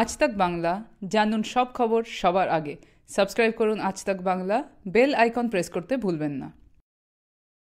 আজ তাক বাংলা জানুন সব খবর সবার আগে সাবস্ক্রাইব করুন আজ তাক বাংলা বেল আইকন প্রেস করতে ভুলবেন না